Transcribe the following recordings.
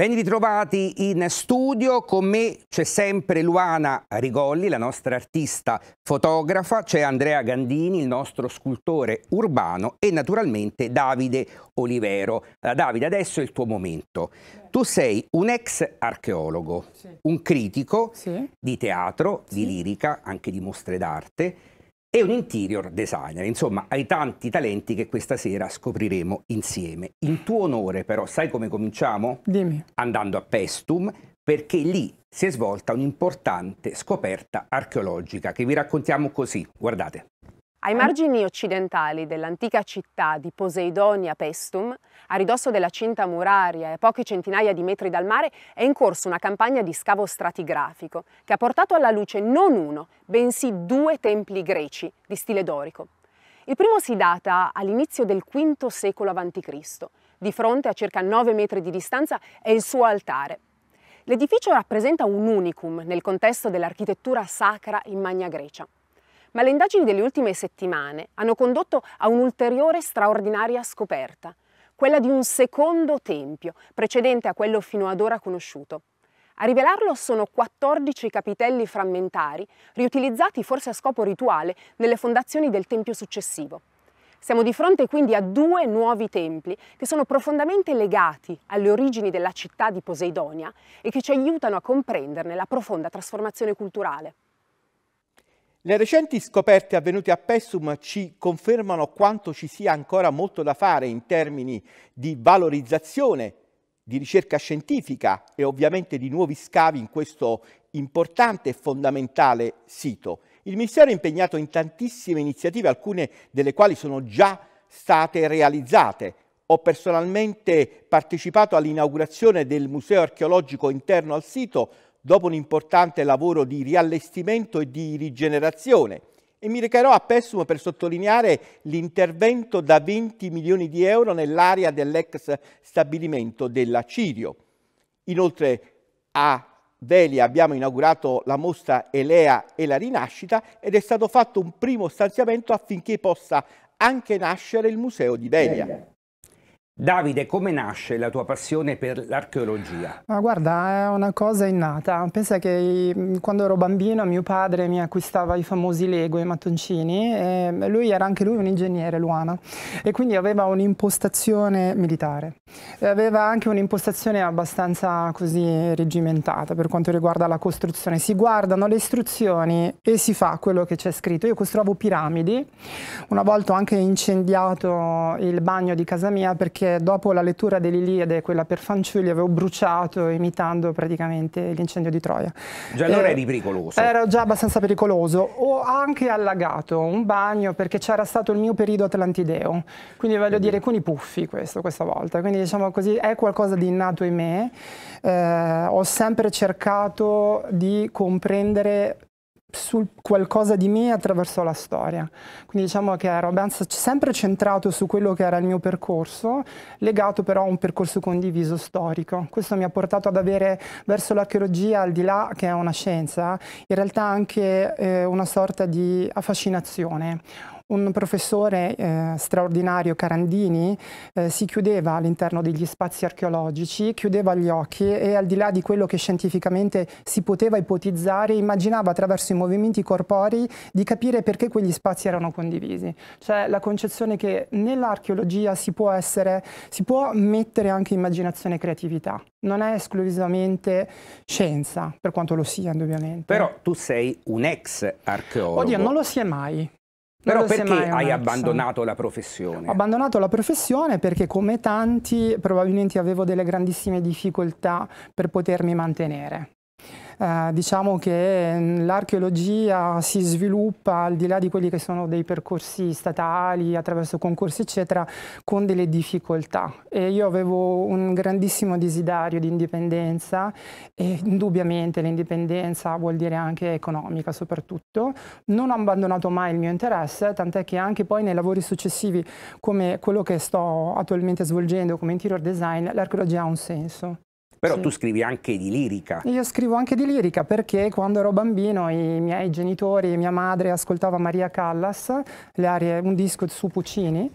Ben ritrovati in studio, con me c'è sempre Luana Rigolli, la nostra artista fotografa, c'è Andrea Gandini, il nostro scultore urbano e naturalmente Davide Olivero. Allora, eh, Davide, adesso è il tuo momento. Tu sei un ex archeologo, sì. un critico sì. di teatro, di sì. lirica, anche di mostre d'arte, e un interior designer. Insomma, hai tanti talenti che questa sera scopriremo insieme. In tuo onore, però, sai come cominciamo? Dimmi. Andando a Pestum, perché lì si è svolta un'importante scoperta archeologica che vi raccontiamo così. Guardate. Ai margini occidentali dell'antica città di Poseidonia Pestum, a ridosso della cinta muraria e a poche centinaia di metri dal mare, è in corso una campagna di scavo stratigrafico che ha portato alla luce non uno, bensì due templi greci di stile dorico. Il primo si data all'inizio del V secolo a.C. Di fronte a circa 9 metri di distanza è il suo altare. L'edificio rappresenta un unicum nel contesto dell'architettura sacra in Magna Grecia. Ma le indagini delle ultime settimane hanno condotto a un'ulteriore straordinaria scoperta, quella di un secondo tempio, precedente a quello fino ad ora conosciuto. A rivelarlo sono 14 capitelli frammentari, riutilizzati forse a scopo rituale nelle fondazioni del tempio successivo. Siamo di fronte quindi a due nuovi templi che sono profondamente legati alle origini della città di Poseidonia e che ci aiutano a comprenderne la profonda trasformazione culturale. Le recenti scoperte avvenute a Pessum ci confermano quanto ci sia ancora molto da fare in termini di valorizzazione, di ricerca scientifica e ovviamente di nuovi scavi in questo importante e fondamentale sito. Il Ministero è impegnato in tantissime iniziative, alcune delle quali sono già state realizzate. Ho personalmente partecipato all'inaugurazione del museo archeologico interno al sito, dopo un importante lavoro di riallestimento e di rigenerazione e mi recherò a Pessum per sottolineare l'intervento da 20 milioni di euro nell'area dell'ex stabilimento della Cirio. Inoltre a Velia abbiamo inaugurato la mostra Elea e la rinascita ed è stato fatto un primo stanziamento affinché possa anche nascere il museo di Velia. Davide, come nasce la tua passione per l'archeologia? Ma guarda, è una cosa innata. Pensa che quando ero bambino mio padre mi acquistava i famosi Lego, i mattoncini, e lui era anche lui un ingegnere, Luana, e quindi aveva un'impostazione militare. E aveva anche un'impostazione abbastanza così regimentata per quanto riguarda la costruzione. Si guardano le istruzioni e si fa quello che c'è scritto. Io costruivo piramidi, una volta ho anche incendiato il bagno di casa mia perché dopo la lettura dell'Iliade, quella per fanciulli, avevo bruciato imitando praticamente l'incendio di Troia. Già allora eh, eri pericoloso. Ero già abbastanza pericoloso. Ho anche allagato un bagno perché c'era stato il mio periodo atlantideo, quindi voglio mm. dire con i puffi questo, questa volta. Quindi diciamo così, è qualcosa di innato in me. Eh, ho sempre cercato di comprendere su qualcosa di me attraverso la storia. Quindi diciamo che Robance sempre centrato su quello che era il mio percorso, legato però a un percorso condiviso storico. Questo mi ha portato ad avere verso l'archeologia, al di là che è una scienza, in realtà anche eh, una sorta di affascinazione un professore eh, straordinario, Carandini, eh, si chiudeva all'interno degli spazi archeologici, chiudeva gli occhi e al di là di quello che scientificamente si poteva ipotizzare, immaginava attraverso i movimenti corporei di capire perché quegli spazi erano condivisi. Cioè la concezione che nell'archeologia si può essere, si può mettere anche immaginazione e creatività. Non è esclusivamente scienza, per quanto lo sia, indubbiamente. Però tu sei un ex archeologo. Oddio, non lo si è mai. Però perché hai abbandonato eh? la professione? Ho abbandonato la professione perché come tanti probabilmente avevo delle grandissime difficoltà per potermi mantenere. Eh, diciamo che mm, l'archeologia si sviluppa al di là di quelli che sono dei percorsi statali, attraverso concorsi eccetera, con delle difficoltà e io avevo un grandissimo desiderio di indipendenza e indubbiamente l'indipendenza vuol dire anche economica soprattutto. Non ho abbandonato mai il mio interesse, tant'è che anche poi nei lavori successivi come quello che sto attualmente svolgendo come interior design, l'archeologia ha un senso. Però sì. tu scrivi anche di lirica. Io scrivo anche di lirica perché quando ero bambino i miei genitori, mia madre ascoltava Maria Callas, arie, un disco su Puccini,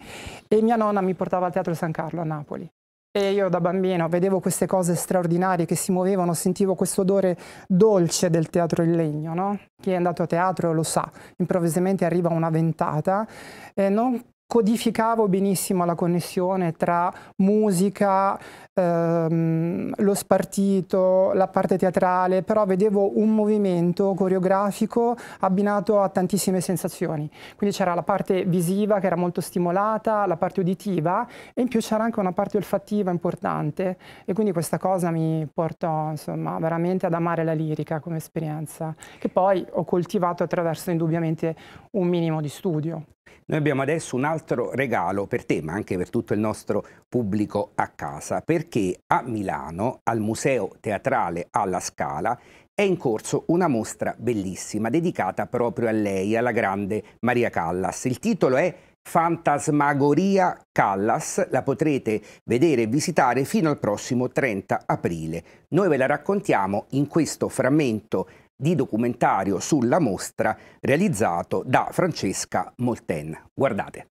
e mia nonna mi portava al Teatro San Carlo a Napoli. E io da bambino vedevo queste cose straordinarie che si muovevano, sentivo questo odore dolce del teatro in legno, no? Chi è andato a teatro lo sa, improvvisamente arriva una ventata, eh, non codificavo benissimo la connessione tra musica, ehm, lo spartito, la parte teatrale, però vedevo un movimento coreografico abbinato a tantissime sensazioni. Quindi c'era la parte visiva che era molto stimolata, la parte uditiva e in più c'era anche una parte olfattiva importante e quindi questa cosa mi portò insomma, veramente ad amare la lirica come esperienza, che poi ho coltivato attraverso indubbiamente un minimo di studio. Noi abbiamo adesso un altro regalo per te, ma anche per tutto il nostro pubblico a casa, perché a Milano, al Museo Teatrale alla Scala, è in corso una mostra bellissima dedicata proprio a lei, alla grande Maria Callas. Il titolo è Fantasmagoria Callas, la potrete vedere e visitare fino al prossimo 30 aprile. Noi ve la raccontiamo in questo frammento di documentario sulla mostra realizzato da Francesca Molten. Guardate.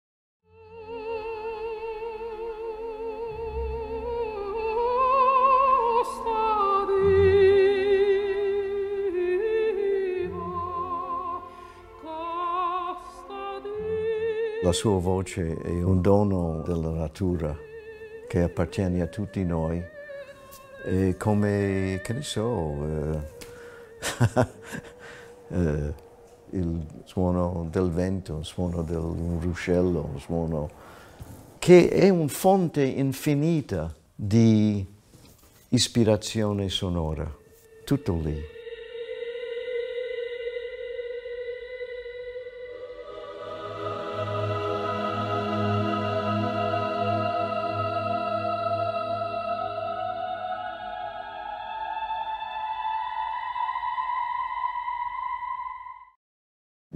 La sua voce è un dono della natura che appartiene a tutti noi e come, che ne so, eh, eh, il suono del vento, il suono del un ruscello, un suono che è una fonte infinita di ispirazione sonora, tutto lì.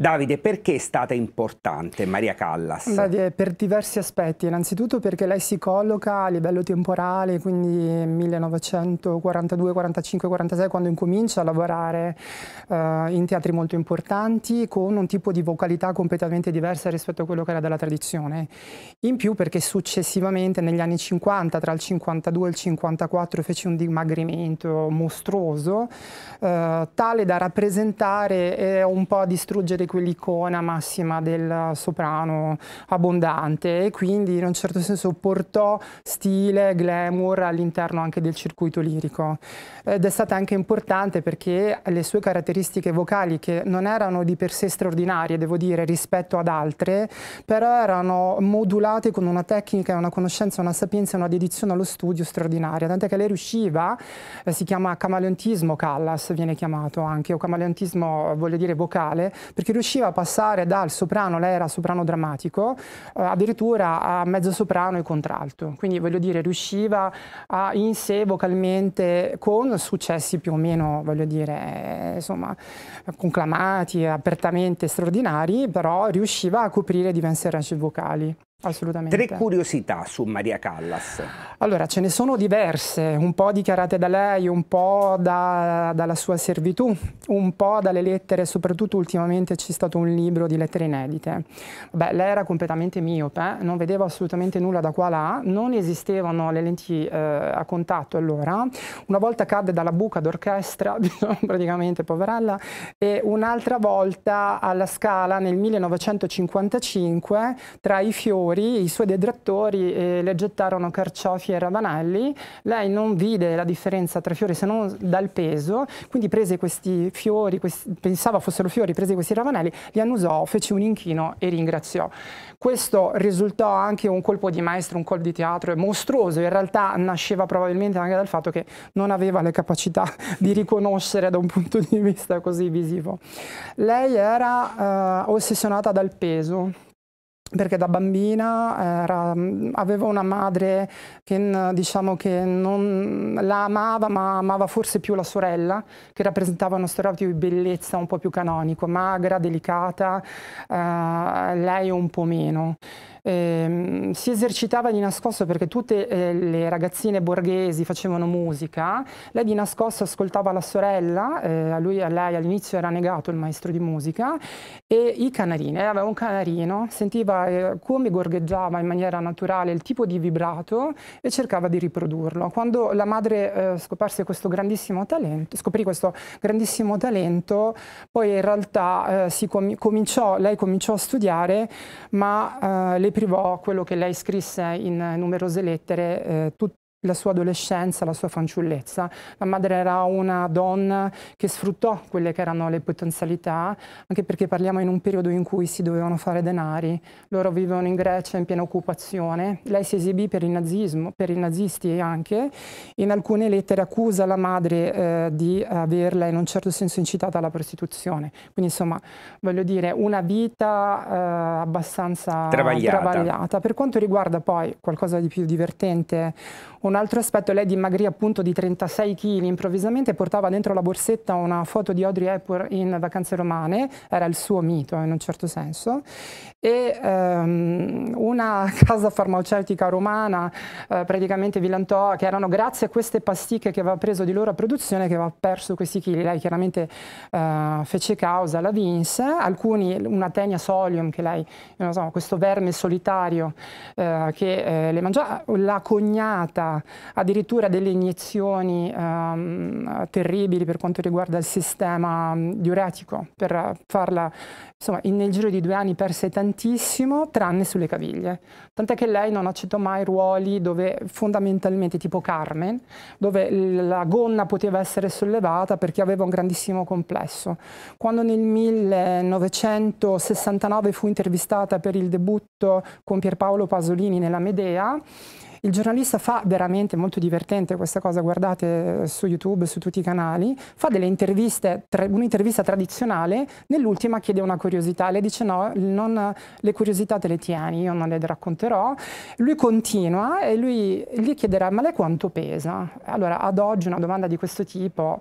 Davide, perché è stata importante Maria Callas? Davide, per diversi aspetti. Innanzitutto perché lei si colloca a livello temporale, quindi 1942, 45, 46, quando incomincia a lavorare uh, in teatri molto importanti, con un tipo di vocalità completamente diversa rispetto a quello che era della tradizione. In più perché successivamente, negli anni 50, tra il 52 e il 54, fece un dimagrimento mostruoso, uh, tale da rappresentare e un po' distruggere quell'icona massima del soprano abbondante e quindi in un certo senso portò stile, glamour all'interno anche del circuito lirico. Ed è stata anche importante perché le sue caratteristiche vocali che non erano di per sé straordinarie, devo dire, rispetto ad altre, però erano modulate con una tecnica, una conoscenza, una sapienza, una dedizione allo studio straordinaria, tant'è che lei riusciva, eh, si chiama camaleontismo Callas, viene chiamato anche, o camaleontismo voglio dire vocale, perché riusciva a passare dal soprano all'era soprano drammatico, eh, addirittura a mezzo soprano e contralto. Quindi voglio dire, riusciva a, in sé vocalmente con successi più o meno, voglio dire, eh, insomma, conclamati, apertamente straordinari, però riusciva a coprire diverse range vocali. Assolutamente. Tre curiosità su Maria Callas. Allora, ce ne sono diverse, un po' dichiarate da lei, un po' da, dalla sua servitù, un po' dalle lettere, soprattutto ultimamente c'è stato un libro di lettere inedite. Beh, lei era completamente miope, eh? non vedeva assolutamente nulla da qua là, non esistevano le lenti eh, a contatto allora. Una volta cadde dalla buca d'orchestra, diciamo, praticamente poverella, e un'altra volta alla scala nel 1955 tra i fiori attori, i suoi detrattori eh, le gettarono carciofi e ravanelli, lei non vide la differenza tra fiori se non dal peso, quindi prese questi fiori, questi, pensava fossero fiori, prese questi ravanelli, li annusò, fece un inchino e ringraziò. Questo risultò anche un colpo di maestro, un colpo di teatro mostruoso, in realtà nasceva probabilmente anche dal fatto che non aveva le capacità di riconoscere da un punto di vista così visivo. Lei era eh, ossessionata dal peso perché da bambina eh, era, mm, avevo una madre che, mm, diciamo, che non la amava, ma amava forse più la sorella, che rappresentava uno stereotipo di bellezza un po' più canonico, magra, delicata, eh, lei un po' meno. Eh, si esercitava di nascosto perché tutte eh, le ragazzine borghesi facevano musica, lei di nascosto ascoltava la sorella, eh, a, lui, a lei all'inizio era negato il maestro di musica, e i canarini, lei aveva un canarino, sentiva cioè come gorgheggiava in maniera naturale il tipo di vibrato e cercava di riprodurlo. Quando la madre eh, questo grandissimo talento, scoprì questo grandissimo talento, poi in realtà eh, com cominciò, lei cominciò a studiare, ma eh, le privò quello che lei scrisse in numerose lettere, eh, tut la sua adolescenza, la sua fanciullezza. La madre era una donna che sfruttò quelle che erano le potenzialità, anche perché parliamo in un periodo in cui si dovevano fare denari. Loro vivevano in Grecia in piena occupazione. Lei si esibì per il nazismo, per i nazisti anche. In alcune lettere accusa la madre eh, di averla in un certo senso incitata alla prostituzione. Quindi insomma, voglio dire, una vita eh, abbastanza travagliata. travagliata. Per quanto riguarda poi qualcosa di più divertente, una altro aspetto, lei dimagrì appunto di 36 kg, improvvisamente portava dentro la borsetta una foto di Audrey Hepburn in Vacanze Romane, era il suo mito eh, in un certo senso, e um, una casa farmaceutica romana, eh, praticamente Villantò, che erano grazie a queste pasticche che aveva preso di loro a produzione che aveva perso questi chili. Lei chiaramente eh, fece causa, la vinse, alcuni, una tenia solium che lei, so, questo verme solitario eh, che eh, le mangiava, la cognata addirittura delle iniezioni ehm, terribili per quanto riguarda il sistema mm, diuretico, per farla, insomma, in, nel giro di due anni perse tantissimo, tranne sulle caviglie. Tant'è che lei non accettò mai ruoli dove fondamentalmente, tipo Carmen, dove la gonna poteva essere sollevata perché aveva un grandissimo complesso. Quando nel 1969 fu intervistata per il debutto con Pierpaolo Pasolini nella Medea, il giornalista fa veramente molto divertente questa cosa, guardate eh, su YouTube, su tutti i canali, fa delle interviste, un'intervista tradizionale, nell'ultima chiede una curiosità, le dice no, non, le curiosità te le tieni, io non le racconterò. Lui continua e lui gli chiederà ma lei quanto pesa? Allora ad oggi una domanda di questo tipo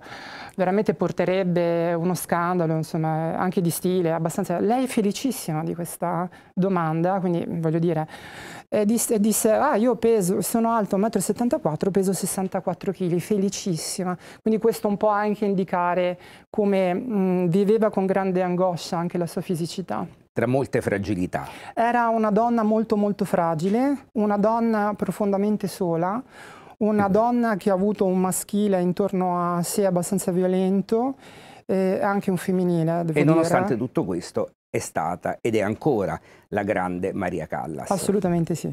veramente porterebbe uno scandalo, insomma anche di stile, abbastanza... Lei è felicissima di questa domanda, quindi voglio dire eh, disse, disse, ah io peso, sono alto 1,74 m, peso 64 kg, felicissima. Quindi questo un po' anche indicare come mh, mm, viveva con grande angoscia anche la sua fisicità tra molte fragilità. Era una donna molto molto fragile, una donna profondamente sola, una mm-hmm. donna che ha avuto un maschile intorno a sé abbastanza violento, eh, anche un femminile. e dire. nonostante tutto questo è stata ed è ancora la grande Maria Callas. Assolutamente sì.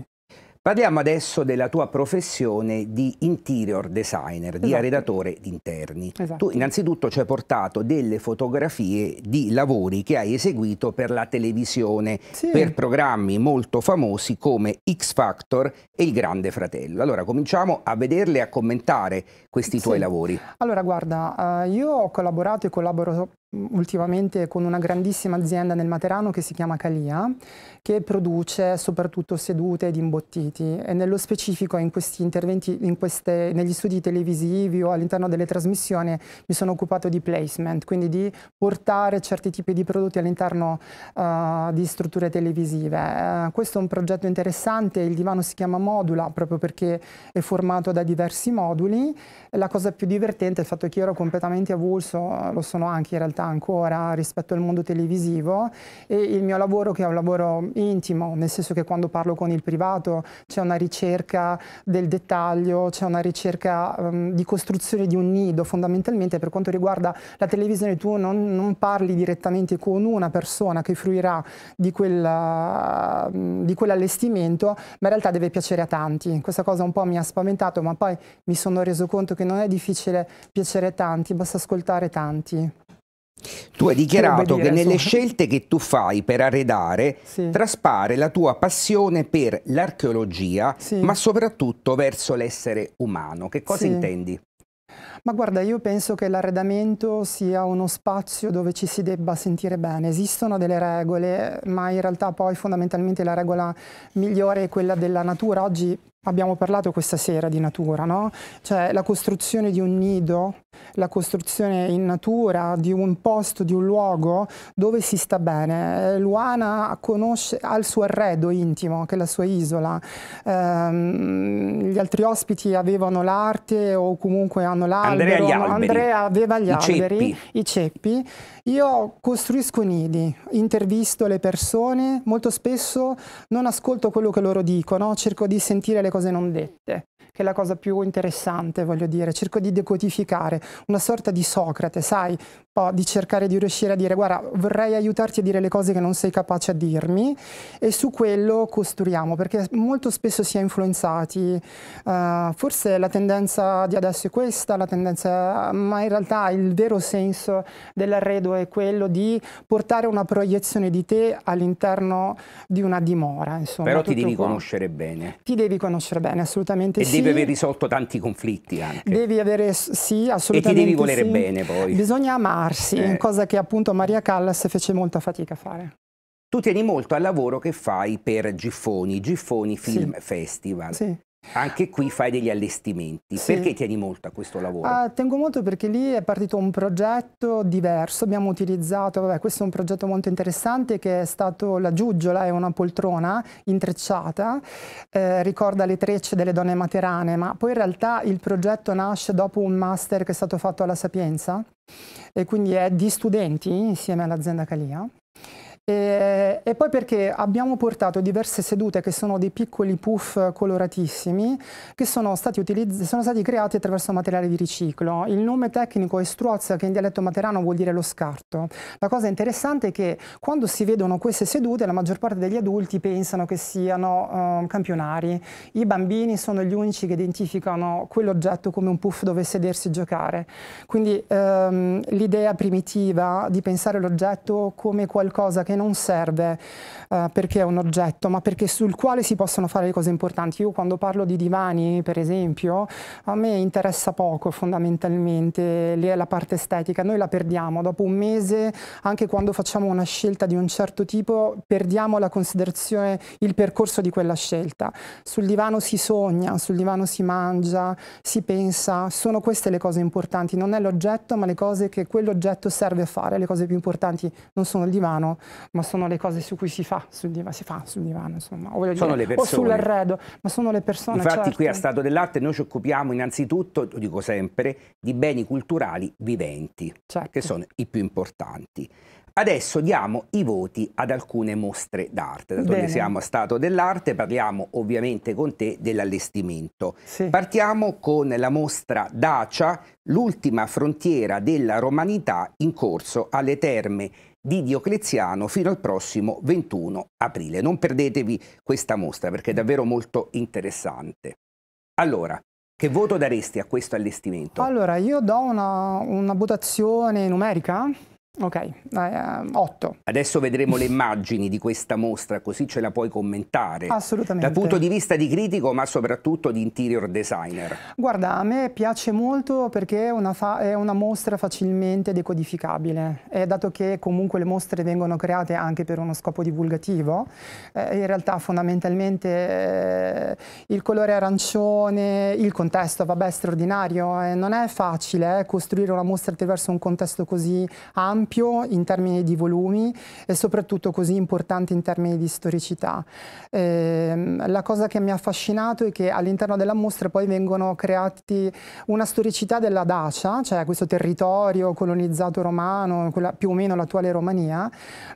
Parliamo adesso della tua professione di interior designer, esatto. di arredatore di interni. Esatto. Tu innanzitutto ci hai portato delle fotografie di lavori che hai eseguito per la televisione, sì. per programmi molto famosi come X Factor e Il Grande Fratello. Allora cominciamo a vederle e a commentare questi tuoi sì. lavori. Allora guarda, eh, io ho collaborato e collaboro Mm, ultimamente con una grandissima azienda nel Materano che si chiama Calia, che produce soprattutto sedute ed imbottiti e nello specifico in questi interventi, in queste, negli studi televisivi o all'interno delle trasmissioni mi sono occupato di placement, quindi di portare certi tipi di prodotti all'interno uh, di strutture televisive. Uh, questo è un progetto interessante, il divano si chiama Modula proprio perché è formato da diversi moduli. La cosa più divertente è il fatto che io ero completamente avulso, eh, lo sono anche in realtà ancora rispetto al mondo televisivo e il mio lavoro che è un lavoro intimo, nel senso che quando parlo con il privato c'è una ricerca del dettaglio, c'è una ricerca um, di costruzione di un nido fondamentalmente per quanto riguarda la televisione tu non, non parli direttamente con una persona che fruirà di, quella, ehm, di quell'allestimento, ma in realtà deve piacere a tanti. Questa cosa un po' mi ha spaventato, ma poi mi sono reso conto che non è difficile piacere a tanti, basta ascoltare tanti. Tu hai dichiarato che nelle scelte che tu fai per arredare sì. traspare la tua passione per l'archeologia, sì. ma soprattutto verso l'essere umano. Che cosa sì. intendi? Ma guarda, io penso che l'arredamento sia uno spazio dove ci si debba sentire bene. Esistono delle regole, ma in realtà poi fondamentalmente la regola migliore è quella della natura. Oggi Abbiamo parlato questa sera di natura, no? Cioè la costruzione di un nido, la costruzione in natura di un posto, di un luogo dove si sta bene. Eh, Luana conosce, ha il suo arredo intimo, che è la sua isola. Ehm, gli altri ospiti avevano l'arte o comunque hanno l'albero. Andrea, Andrea aveva gli I alberi, ceppi. i ceppi. Io costruisco nidi, intervisto le persone, molto spesso non ascolto quello che loro dicono, cerco di sentire le cose non dette che è la cosa più interessante, voglio dire. Cerco di decodificare una sorta di Socrate, sai, di cercare di riuscire a dire guarda vorrei aiutarti a dire le cose che non sei capace a dirmi e su quello costruiamo perché molto spesso si è influenzati uh, forse la tendenza di adesso è questa la tendenza ma in realtà il vero senso dell'arredo è quello di portare una proiezione di te all'interno di una dimora insomma, però ti devi quello. conoscere bene ti devi conoscere bene assolutamente e sì devi aver risolto tanti conflitti anche. Devi avere, sì, assolutamente E ti devi volere sì. bene poi. Bisogna amarsi, eh. cosa che appunto Maria Callas fece molta fatica a fare. Tu tieni molto al lavoro che fai per Giffoni, Giffoni Film sì. Festival. Sì. Anche qui fai degli allestimenti. Sì. Perché tieni molto a questo lavoro? Ah, tengo molto perché lì è partito un progetto diverso. Abbiamo utilizzato, vabbè, questo è un progetto molto interessante che è stato la giuggiola, è una poltrona intrecciata, eh, ricorda le trecce delle donne materane, ma poi in realtà il progetto nasce dopo un master che è stato fatto alla Sapienza e quindi è di studenti insieme all'azienda Calia e, eh, e, poi perché abbiamo portato diverse sedute che sono dei piccoli puff coloratissimi che sono stati, sono stati creati attraverso materiale di riciclo. Il nome tecnico è struozza che in dialetto materano vuol dire lo scarto. La cosa interessante è che quando si vedono queste sedute la maggior parte degli adulti pensano che siano uh, campionari. I bambini sono gli unici che identificano quell'oggetto come un puff dove sedersi e giocare. Quindi um, l'idea primitiva di pensare l'oggetto come qualcosa che non serve uh, perché è un oggetto, ma perché sul quale si possono fare le cose importanti. Io quando parlo di divani, per esempio, a me interessa poco fondamentalmente la parte estetica. Noi la perdiamo dopo un mese, anche quando facciamo una scelta di un certo tipo, perdiamo la considerazione, il percorso di quella scelta. Sul divano si sogna, sul divano si mangia, si pensa, sono queste le cose importanti, non è l'oggetto ma le cose che quell'oggetto serve a fare, le cose più importanti non sono il divano ma sono le cose su cui si fa sul divano, si fa sul divano insomma, o, dire, o sull'arredo, ma sono le persone. Infatti certo. qui a Stato dell'Arte noi ci occupiamo innanzitutto, lo dico sempre, di beni culturali viventi, certo. che sono i più importanti. Adesso diamo i voti ad alcune mostre d'arte. Dato che siamo a Stato dell'Arte, parliamo ovviamente con te dell'allestimento. Sì. Partiamo con la mostra Dacia, l'ultima frontiera della romanità in corso alle terme di Diocleziano fino al prossimo 21 aprile. Non perdetevi questa mostra perché è davvero molto interessante. Allora, che voto daresti a questo allestimento? Allora, io do una, una votazione numerica Ok, eh, 8. Adesso vedremo le immagini di questa mostra, così ce la puoi commentare. Assolutamente. Dal punto di vista di critico, ma soprattutto di interior designer. Guarda, a me piace molto perché è una, è una mostra facilmente decodificabile. E dato che comunque le mostre vengono create anche per uno scopo divulgativo, eh, in realtà fondamentalmente eh, il colore arancione, il contesto, vabbè, straordinario. Eh, non è facile eh, costruire una mostra attraverso un contesto così ampio ampio in termini di volumi e soprattutto così importante in termini di storicità. Eh, la cosa che mi ha affascinato è che all'interno della mostra poi vengono creati una storicità della Dacia, cioè questo territorio colonizzato romano, quella, più o meno l'attuale Romania,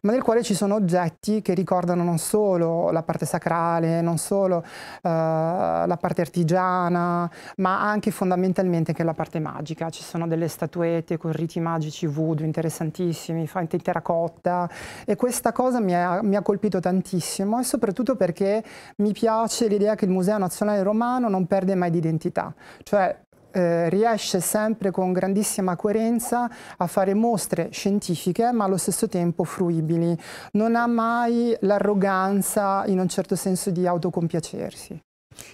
ma nel quale ci sono oggetti che ricordano non solo la parte sacrale, non solo eh, la parte artigiana, ma anche fondamentalmente che la parte magica. Ci sono delle statuette con riti magici voodoo interessanti fortissimi, fatti in terracotta e questa cosa mi ha, mi ha colpito tantissimo e soprattutto perché mi piace l'idea che il Museo Nazionale Romano non perde mai di identità, cioè eh, riesce sempre con grandissima coerenza a fare mostre scientifiche ma allo stesso tempo fruibili. Non ha mai l'arroganza in un certo senso di autocompiacersi.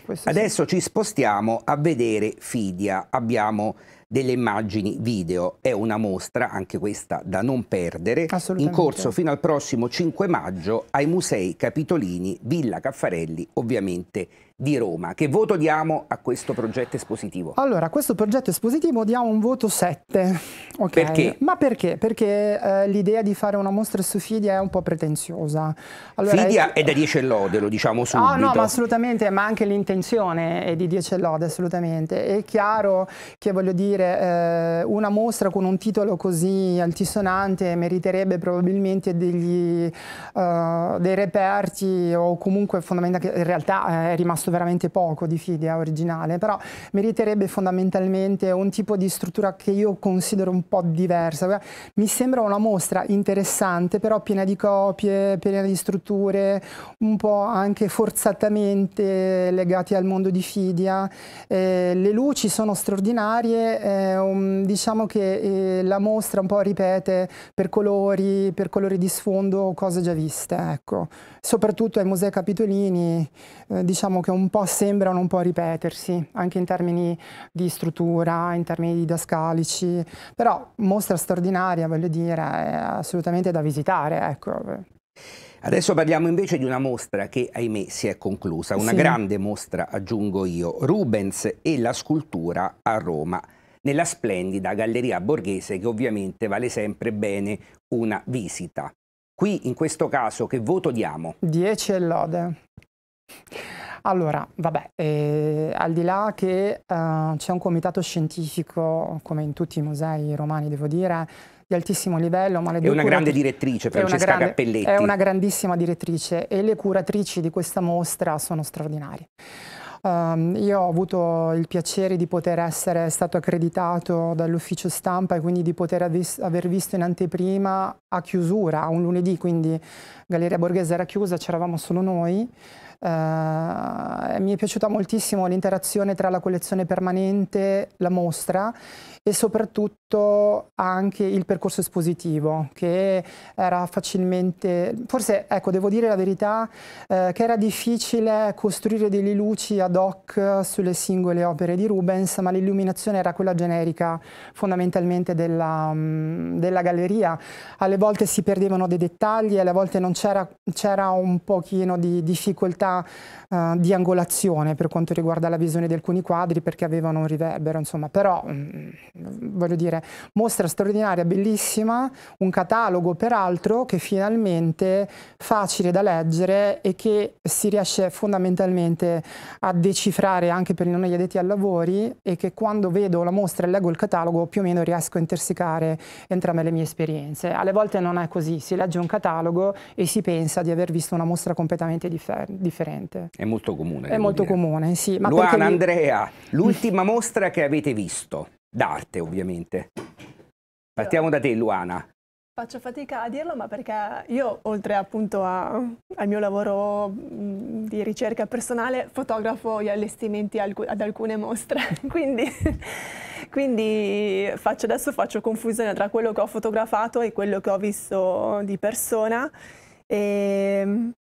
Questo Adesso sì. ci spostiamo a vedere Fidia. Abbiamo delle immagini video. È una mostra, anche questa da non perdere, in corso fino al prossimo 5 maggio ai Musei Capitolini, Villa Caffarelli, ovviamente di Roma. Che voto diamo a questo progetto espositivo? Allora, a questo progetto espositivo diamo un voto 7. Okay. Perché? Ma perché? Perché eh, l'idea di fare una mostra su Fidia è un po' pretenziosa. Allora, Fidia è... è da 10 lode, lo diciamo ah, subito. No, no, ma assolutamente, ma anche l'intenzione è di 10 lode, assolutamente. È chiaro che, voglio dire, eh, una mostra con un titolo così altisonante meriterebbe probabilmente degli, uh, dei reperti o comunque fondamentalmente in realtà eh, è rimasto visto veramente poco di Fidia originale, però meriterebbe fondamentalmente un tipo di struttura che io considero un po' diversa. Mi sembra una mostra interessante, però piena di copie, piena di strutture, un po' anche forzatamente legate al mondo di Fidia. Eh, le luci sono straordinarie, eh, um, diciamo che eh, la mostra un po' ripete per colori, per colori di sfondo, cose già viste, ecco. Soprattutto ai Musei Capitolini, eh, diciamo che un po' sembrano un po' ripetersi, anche in termini di struttura, in termini didascalici, però mostra straordinaria, voglio dire, è assolutamente da visitare. Ecco. Adesso parliamo invece di una mostra che, ahimè, si è conclusa, una sì. grande mostra, aggiungo io, Rubens e la scultura a Roma, nella splendida Galleria Borghese che ovviamente vale sempre bene una visita. Qui in questo caso che voto diamo? 10 e lode. Allora, vabbè, eh, al di là che eh, c'è un comitato scientifico, come in tutti i musei romani devo dire, di altissimo livello. Ma le due è una curatrici... grande direttrice, Francesca grande... Cappelletti. È una grandissima direttrice e le curatrici di questa mostra sono straordinarie. Um, io ho avuto il piacere di poter essere stato accreditato dall'ufficio stampa e quindi di poter avis, aver visto in anteprima a chiusura, un lunedì, quindi Galleria Borghese era chiusa, c'eravamo solo noi. Eh, mi è piaciuta moltissimo l'interazione tra la collezione permanente, la mostra e soprattutto anche il percorso espositivo che era facilmente, forse ecco devo dire la verità, eh, che era difficile costruire delle luci ad hoc sulle singole opere di Rubens, ma l'illuminazione era quella generica fondamentalmente della, mm, della, galleria. Alle volte si perdevano dei dettagli, alle volte non c'era, c'era un pochino di difficoltà eh, di angolazione per quanto riguarda la visione di alcuni quadri perché avevano un riverbero, insomma, però... Mm, voglio dire, mostra straordinaria, bellissima, un catalogo peraltro che finalmente è facile da leggere e che si riesce fondamentalmente a decifrare anche per i non addetti ai lavori e che quando vedo la mostra e leggo il catalogo più o meno riesco a intersecare entrambe le mie esperienze. Alle volte non è così, si legge un catalogo e si pensa di aver visto una mostra completamente differ differente. È molto comune. È molto dire. comune, sì. Ma Luana, perché... Andrea, l'ultima mostra che avete visto? d'arte ovviamente. Partiamo da te Luana. Faccio fatica a dirlo, ma perché io, oltre appunto a, al mio lavoro di ricerca personale, fotografo gli allestimenti ad alcune mostre, quindi, quindi faccio, adesso faccio confusione tra quello che ho fotografato e quello che ho visto di persona. E... Ehm,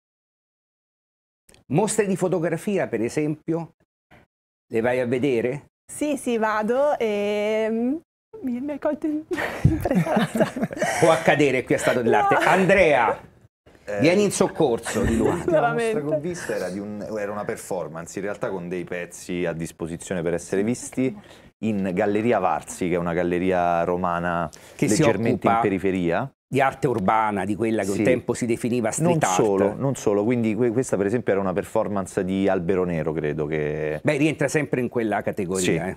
mostre di fotografia, per esempio, le vai a vedere? Sì, sì, vado e mm, mi, mi hai colto impreparata. Può accadere qui a Stato dell'Arte. No. Andrea, eh, vieni in soccorso di Luana. La nostra che ho visto era, un, era, una performance, in realtà con dei pezzi a disposizione per essere visti in Galleria Varzi, che è una galleria romana che leggermente in periferia di arte urbana, di quella che sì. un tempo si definiva street non solo, art. Non solo, quindi questa per esempio era una performance di Albero Nero, credo che... Beh, rientra sempre in quella categoria, sì. eh.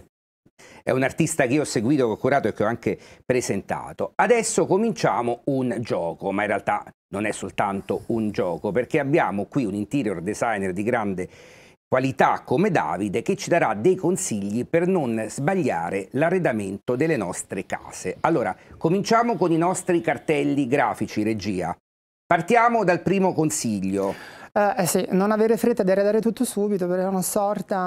È un artista che io ho seguito, che ho curato e che ho anche presentato. Adesso cominciamo un gioco, ma in realtà non è soltanto un gioco, perché abbiamo qui un interior designer di grande qualità come Davide che ci darà dei consigli per non sbagliare l'arredamento delle nostre case. Allora, cominciamo con i nostri cartelli grafici, regia. Partiamo dal primo consiglio. Eh, eh, sì, non avere fretta di arredare tutto subito perché è una sorta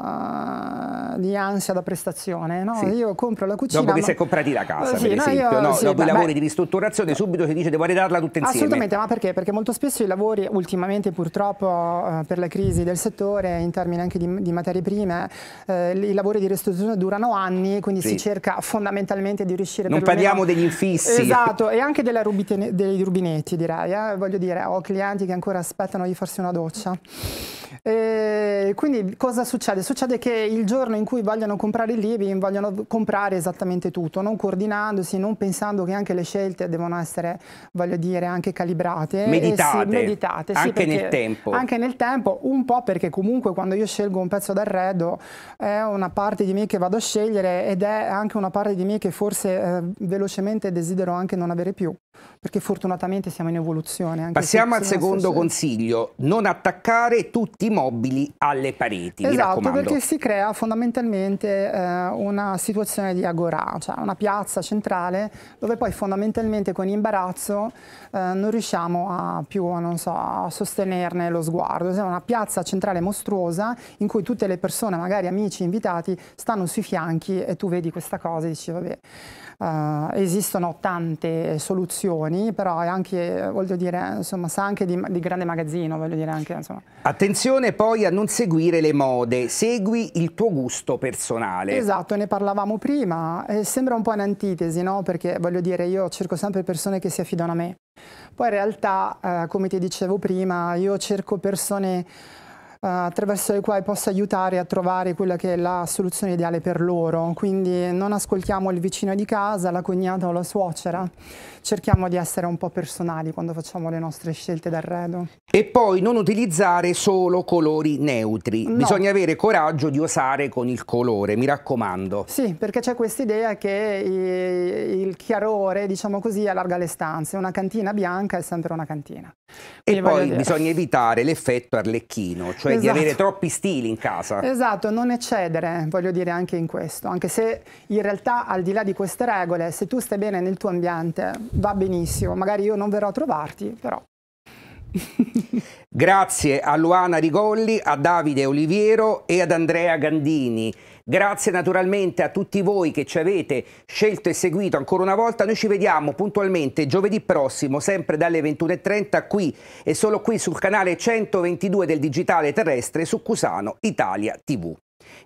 uh, di ansia da prestazione. No? Sì. Io compro la cucina. Dopo che ma... si è comprati la casa, eh, sì, per esempio, io, no? Sì, dopo beh, i lavori beh, di ristrutturazione, subito si dice devo arredarla tutta insieme. Assolutamente, ma perché? Perché molto spesso i lavori, ultimamente purtroppo uh, per la crisi del settore, in termini anche di, di materie prime, uh, i lavori di ristrutturazione durano anni, quindi si cerca fondamentalmente di riuscire a. Non parliamo degli infissi. Esatto, e anche dei rubinetti, direi. Eh? Voglio dire, ho clienti che ancora aspettano permettono di farsi una doccia. E quindi cosa succede? Succede che il giorno in cui vogliono comprare il living vogliono comprare esattamente tutto, non coordinandosi, non pensando che anche le scelte devono essere, voglio dire, anche calibrate. Eh, meditate. Sì, meditate anche sì, nel tempo. Anche nel tempo, un po' perché comunque quando io scelgo un pezzo d'arredo è una parte di me che vado a scegliere ed è anche una parte di me che forse eh, velocemente desidero anche non avere più perché fortunatamente siamo in evoluzione. Anche Passiamo se, al se secondo consiglio, non attaccare tutti i mobili alle pareti. Esatto, perché si crea fondamentalmente eh, una situazione di agora, cioè una piazza centrale dove poi fondamentalmente con imbarazzo eh, non riusciamo a più so, a sostenerne lo sguardo. È una piazza centrale mostruosa in cui tutte le persone, magari amici, invitati, stanno sui fianchi e tu vedi questa cosa e dici vabbè eh, esistono tante eh, soluzioni, però è anche, eh, voglio dire, insomma, sa anche di, di grande magazzino, voglio dire anche, insomma. Attenzione poi a non seguire le mode, segui il tuo gusto personale. Esatto, ne parlavamo prima, eh, sembra un po' in antitesi, no? Perché voglio dire, io cerco sempre persone che si affidano a me. Poi in realtà, eh, come ti dicevo prima, io cerco persone eh, attraverso le quali possa aiutare a trovare quella che è la soluzione ideale per loro. Quindi non ascoltiamo il vicino di casa, la cognata o la suocera, cerchiamo di essere un po' personali quando facciamo le nostre scelte d'arredo. E poi non utilizzare solo colori neutri, no. bisogna avere coraggio di osare con il colore, mi raccomando. Sì, perché c'è questa idea che il chiarore, diciamo così, allarga le stanze, una cantina bianca è sempre una cantina. Quindi e poi bisogna evitare l'effetto arlecchino, cioè esatto. di avere esatto. troppi stili in casa. Esatto, non eccedere, voglio dire anche in questo, anche se in realtà al di là di queste regole, se tu stai bene nel tuo ambiente va benissimo, magari io non verrò a trovarti, però Grazie a Luana Rigolli, a Davide Oliviero e ad Andrea Gandini. Grazie naturalmente a tutti voi che ci avete scelto e seguito ancora una volta. Noi ci vediamo puntualmente giovedì prossimo, sempre dalle 21.30 qui e solo qui sul canale 122 del Digitale Terrestre su Cusano Italia TV.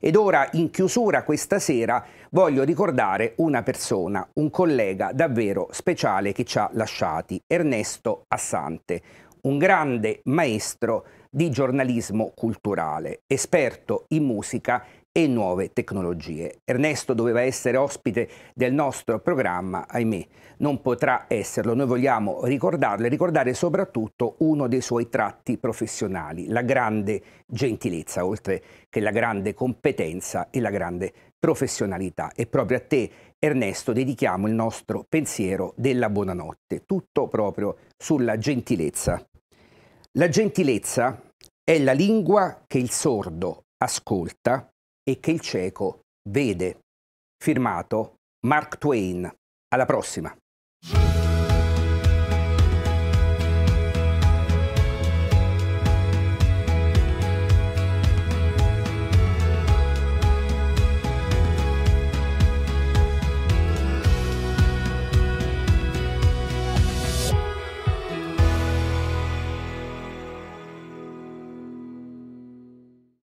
Ed ora, in chiusura questa sera, voglio ricordare una persona, un collega davvero speciale che ci ha lasciati, Ernesto Assante, un grande maestro di giornalismo culturale, esperto in musica e e nuove tecnologie. Ernesto doveva essere ospite del nostro programma, ahimè, non potrà esserlo. Noi vogliamo ricordarlo e ricordare soprattutto uno dei suoi tratti professionali, la grande gentilezza, oltre che la grande competenza e la grande professionalità. E proprio a te, Ernesto, dedichiamo il nostro pensiero della buonanotte, tutto proprio sulla gentilezza. La gentilezza è la lingua che il sordo ascolta e che il cieco vede. Firmato Mark Twain. Alla prossima!